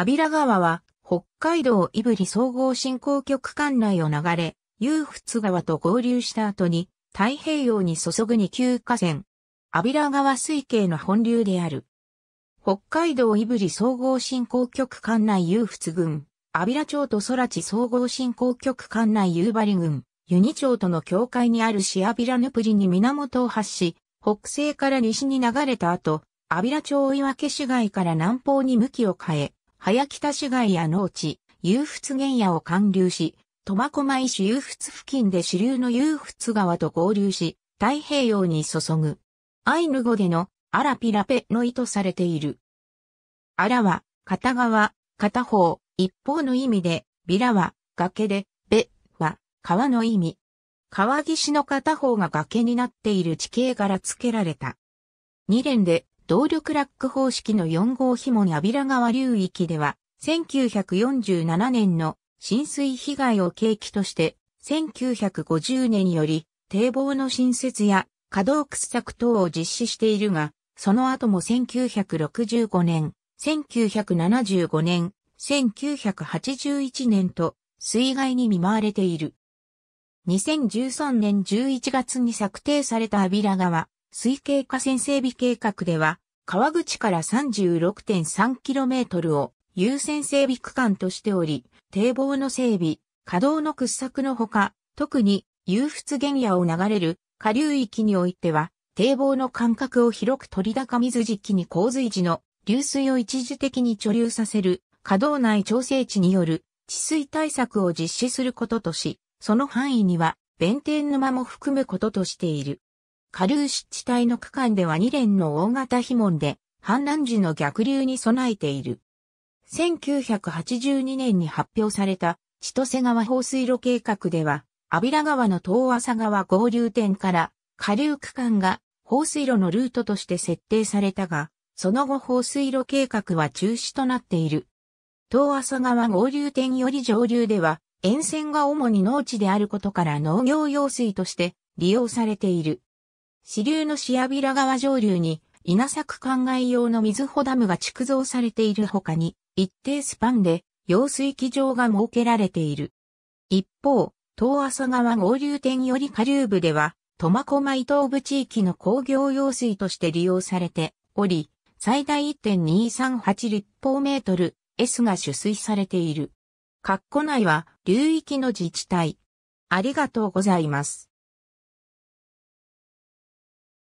安平川は北海道胆振総合振興局管内を流れ、勇仏川と合流した後に太平洋に注ぐ2級河川、安平川水系の本流である。北海道胆振総合振興局管内勇仏郡、安平町と空知総合振興局管内夕張郡、湯ニ町との境界にあるシアビラヌプリに源を発し、北西から西に流れた後、安平町を岩家市街から南方に向きを変え、早北市街や農地、遊仏原野を貫流し、苫小牧市遊仏付近で支流の遊仏川と合流し、太平洋に注ぐ。アイヌ語でのアラピラペの意図されている。アラは、片側、片方、一方の意味で、ビラは、崖で、ベは、川の意味。川岸の片方が崖になっている地形から付けられた。二連で動力ラック方式の4号紐にビラ川流域では、1947年の浸水被害を契機として、1950年より堤防の新設や稼働掘削等を実施しているが、その後も1965年、1975年、1981年と水害に見舞われている。2013年11月に策定されたアビラ川水系河川整備計画では、川口から 36.3km を優先整備区間としており、堤防の整備、稼働の掘削のほか、特に、有仏原野を流れる下流域においては、堤防の間隔を広く取り高水時期に洪水時の流水を一時的に貯留させる、稼働内調整地による治水対策を実施することとし、その範囲には、弁天沼も含むこととしている。下流湿地帯の区間では2連の大型碑文で、氾濫時の逆流に備えている。1982年に発表された、千歳川放水路計画では、比平川の東浅川合流点から下流区間が放水路のルートとして設定されたが、その後放水路計画は中止となっている。東浅川合流点より上流では、沿線が主に農地であることから農業用水として利用されている。支流のシアビラ川上流に稲作灌漑用の水穂ダムが築造されているほかに、一定スパンで用水機場が設けられている。一方、東浅川合流点より下流部では、苫小牧東部地域の工業用水として利用されており、最大1.238立方メートル S が取水されている。括弧内は流域の自治体。ありがとうございます。